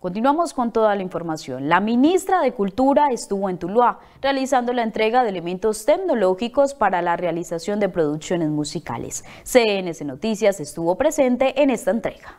Continuamos con toda la información. La ministra de Cultura estuvo en Tuluá realizando la entrega de elementos tecnológicos para la realización de producciones musicales. CNS Noticias estuvo presente en esta entrega.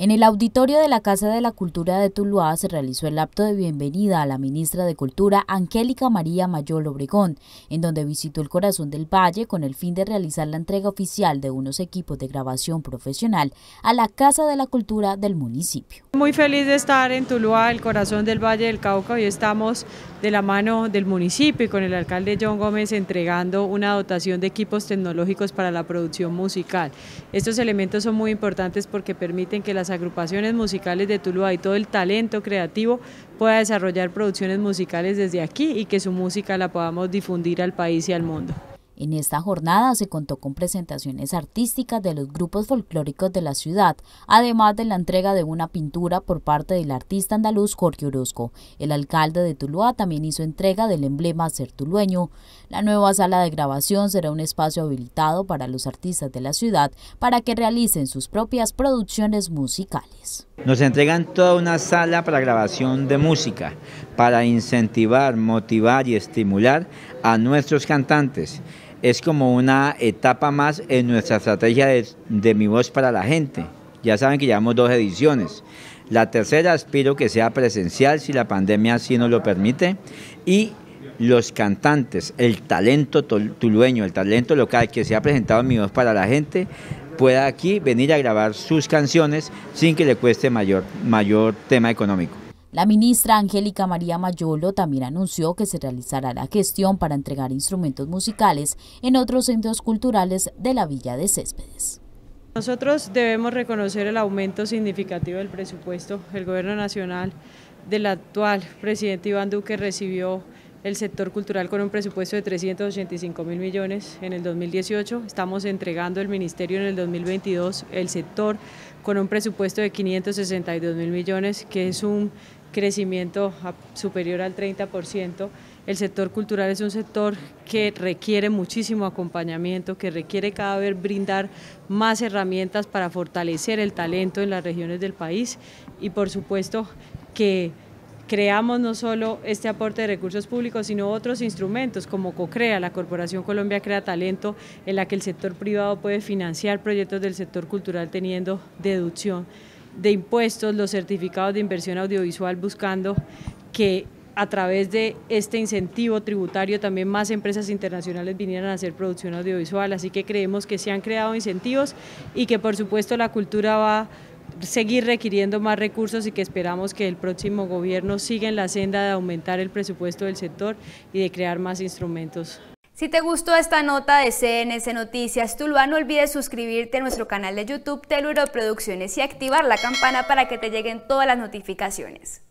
En el auditorio de la Casa de la Cultura de Tuluá se realizó el acto de bienvenida a la ministra de Cultura, Angélica María Mayol Obregón, en donde visitó el corazón del valle con el fin de realizar la entrega oficial de unos equipos de grabación profesional a la Casa de la Cultura del municipio. Muy feliz de estar en Tuluá, el corazón del Valle del Cauca. Hoy estamos de la mano del municipio y con el alcalde John Gómez entregando una dotación de equipos tecnológicos para la producción musical. Estos elementos son muy importantes porque permiten que las agrupaciones musicales de Tuluá y todo el talento creativo pueda desarrollar producciones musicales desde aquí y que su música la podamos difundir al país y al mundo. En esta jornada se contó con presentaciones artísticas de los grupos folclóricos de la ciudad, además de la entrega de una pintura por parte del artista andaluz Jorge Orozco. El alcalde de Tuluá también hizo entrega del emblema Ser Tulueño. La nueva sala de grabación será un espacio habilitado para los artistas de la ciudad para que realicen sus propias producciones musicales. Nos entregan toda una sala para grabación de música, para incentivar, motivar y estimular a nuestros cantantes es como una etapa más en nuestra estrategia de, Mi Voz para la Gente. Ya saben que llevamos dos ediciones. La tercera aspiro que sea presencial si la pandemia así nos lo permite. Y los cantantes, el talento tulueño, el talento local que se ha presentado en Mi Voz para la Gente, pueda aquí venir a grabar sus canciones sin que le cueste mayor, mayor tema económico. La ministra Angélica María Mayolo también anunció que se realizará la gestión para entregar instrumentos musicales en otros centros culturales de la Villa de Céspedes. Nosotros debemos reconocer el aumento significativo del presupuesto. El Gobierno Nacional del actual presidente Iván Duque recibió el sector cultural con un presupuesto de 385 mil millones en el 2018. Estamos entregando el ministerio en el 2022 el sector con un presupuesto de 562 mil millones, que es un crecimiento superior al 30%. El sector cultural es un sector que requiere muchísimo acompañamiento, que requiere cada vez brindar más herramientas para fortalecer el talento en las regiones del país y por supuesto que creamos no solo este aporte de recursos públicos, sino otros instrumentos como CoCrea, la Corporación Colombia Crea Talento, en la que el sector privado puede financiar proyectos del sector cultural teniendo deducción de impuestos, los certificados de inversión audiovisual buscando que a través de este incentivo tributario también más empresas internacionales vinieran a hacer producción audiovisual, así que creemos que se han creado incentivos y que por supuesto la cultura va seguir requiriendo más recursos y que esperamos que el próximo gobierno siga en la senda de aumentar el presupuesto del sector y de crear más instrumentos. Si te gustó esta nota de CNS, Noticias Tuluá, no olvides suscribirte a nuestro canal de YouTube Teluro Producciones y activar la campana para que te lleguen todas las notificaciones.